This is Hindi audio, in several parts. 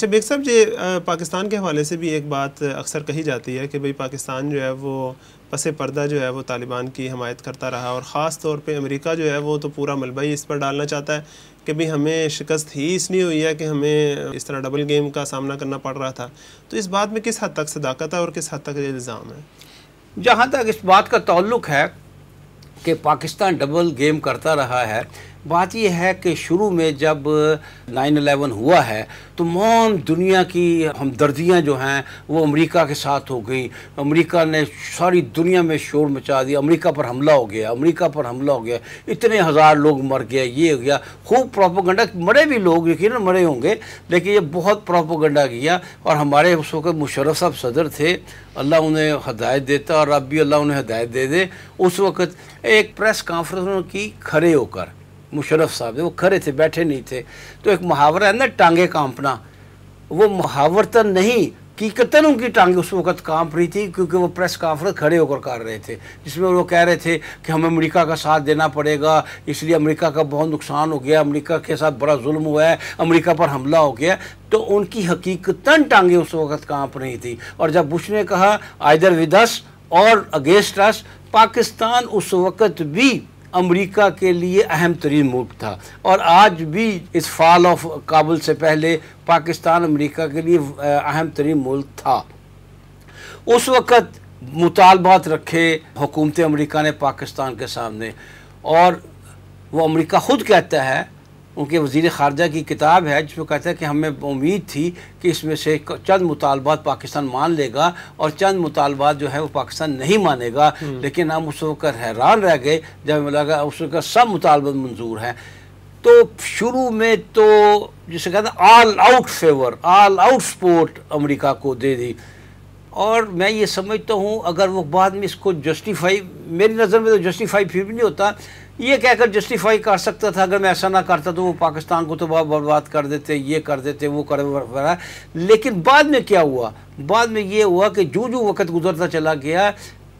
अच्छा बेग साहब जी पाकिस्तान के हवाले से भी एक बात अक्सर कही जाती है कि भाई पाकिस्तान जो है वो पस पर्दा जो है वो तालिबान की हमायत करता रहा और ख़ास तौर पे अमेरिका जो है वो तो पूरा मलबा ही इस पर डालना चाहता है कि भाई हमें शिकस्त ही इसलिए हुई है कि हमें इस तरह डबल गेम का सामना करना पड़ रहा था तो इस बात में किस हद तक सदाकत है और किस हद तक इल्ज़ाम है जहाँ तक इस बात का ताल्लुक है कि पाकिस्तान डबल गेम करता रहा है बात यह है कि शुरू में जब 9/11 हुआ है तमाम दुनिया की हमदर्दियाँ जो हैं वो अमेरिका के साथ हो गई अमेरिका ने सारी दुनिया में शोर मचा दिया अमेरिका पर हमला हो गया अमेरिका पर हमला हो गया इतने हज़ार लोग मर गए ये हो गया खूब प्रोपोगंडा मरे भी लोग यकीन मरे होंगे लेकिन ये बहुत प्रोपोगंडा किया और हमारे उस वक्त मुशरफ साहब सदर थे अल्लाह उन्हें हदायत देता और अब भी अल्लाह उन्हें हदायत दे दे उस वक्त एक प्रेस कॉन्फ्रेंस की खड़े होकर मुशरफ साहब थे वो खड़े थे बैठे नहीं थे तो एक मुहावरा है ना टांगे कांपना वो मुहावरतन नहीं हकीकतन उनकी टांगे उस वक्त कांप रही थी क्योंकि वो प्रेस कॉन्फ्रेंस खड़े होकर कर रहे थे जिसमें वो कह रहे थे कि हमें अमेरिका का साथ देना पड़ेगा इसलिए अमेरिका का बहुत नुकसान हो गया अमेरिका के साथ बड़ा जुल्म हुआ है अमेरिका पर हमला हो गया तो उनकी हकीकतन टांगे उस वक्त कांप रही थी और जब बुश ने कहा आइदर विदस और अगेंस्ट अस पाकिस्तान उस वक्त भी अमेरिका के लिए अहम तरीन मुल्क था और आज भी इस फॉल ऑफ काबुल से पहले पाकिस्तान अमेरिका के लिए अहम तरीन मुल्क था उस वक़्त मुतालबात रखे हुकूमत अमेरिका ने पाकिस्तान के सामने और वो अमेरिका ख़ुद कहता है उनके वजीर खारजा की किताब है जिसमें कहते हैं कि हमें उम्मीद थी कि इसमें से चंद मुतालबात पाकिस्तान मान लेगा और चंद मुतालबात जो है वो पाकिस्तान नहीं मानेगा हम्म। लेकिन हम उस वक्त हैरान रह गए जब हमें लगा उस वक्त सब मुतालबात मंजूर हैं तो शुरू में तो जिसे कहते हैं all out favour all out support अमरीका को दे दी और मैं ये समझता हूँ अगर वो बाद में इसको जस्टिफाई मेरी नज़र में तो जस्टिफाई फिर भी नहीं होता ये कहकर जस्टिफाई कर सकता था अगर मैं ऐसा ना करता तो वो पाकिस्तान को तो बहुत बर्बाद कर देते ये कर देते वो कर रहा लेकिन बाद में क्या हुआ बाद में ये हुआ कि जो जो वक्त गुजरता चला गया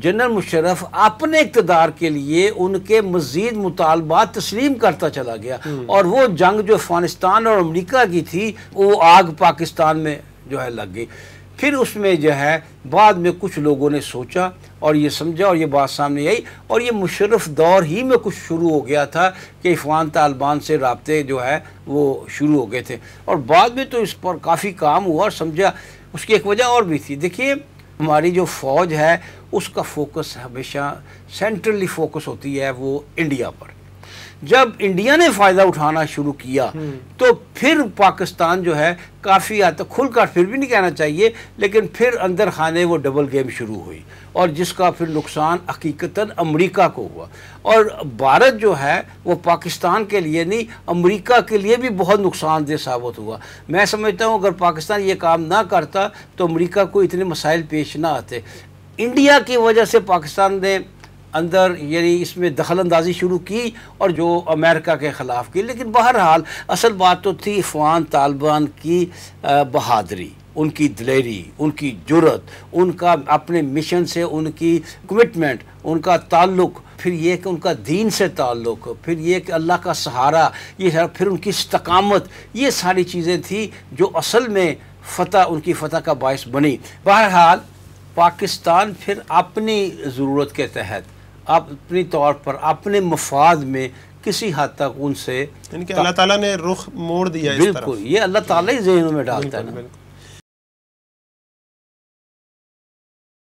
जनरल मुशरफ अपने इकतदार के लिए उनके मजीद मुतालबात तस्लीम करता चला गया हम्म। और वो जंग जो अफगानिस्तान और अमरीका की थी वो आग पाकिस्तान में जो है लग गई फिर उसमें जो है बाद में कुछ लोगों ने सोचा और ये समझा और ये बात सामने आई और ये मुशरफ दौर ही में कुछ शुरू हो गया था कि इफ़ान तालिबान से रबते जो है वो शुरू हो गए थे और बाद में तो इस पर काफ़ी काम हुआ और समझा उसकी एक वजह और भी थी देखिए हमारी जो फ़ौज है उसका फोकस हमेशा सेंट्रली फोकस होती है वो इंडिया पर जब इंडिया ने फ़ायदा उठाना शुरू किया हम्म। तो फिर पाकिस्तान जो है काफ़ी आता खुलकर फिर भी नहीं कहना चाहिए लेकिन फिर अंदर खाने वो डबल गेम शुरू हुई और जिसका फिर नुकसान हकीकता अमेरिका को हुआ और भारत जो है वो पाकिस्तान के लिए नहीं अमेरिका के लिए भी बहुत नुकसानदेह साबित हुआ मैं समझता हूँ अगर पाकिस्तान ये काम ना करता तो अमेरिका को इतने मसाइल पेश ना आते इंडिया की वजह से पाकिस्तान ने अंदर यानी इसमें दखल अंदाजी शुरू की और जो अमेरिका के ख़िलाफ़ की लेकिन बहरहाल असल बात तो थी अफवान तालिबान की बहादरी उनकी दिलेरी उनकी जरूरत उनका अपने मिशन से उनकी कमिटमेंट उनका ताल्लुक़ फिर ये कि उनका दीन से ताल्लुक़ फिर ये कि अल्लाह का सहारा ये फिर उनकी इस्तकामत ये सारी चीज़ें थी जो असल में फ़तह उनकी फ़तह का बायस बनी बहरहाल पाकिस्तान फिर अपनी ज़रूरत के तहत आप अपनी तौर पर अपने मफाद में किसी हद तक उनसे अल्लाह ताला ने रुख मोड़ दिया बिल्कुल ये अल्लाह ताला ही जहनों में डालता है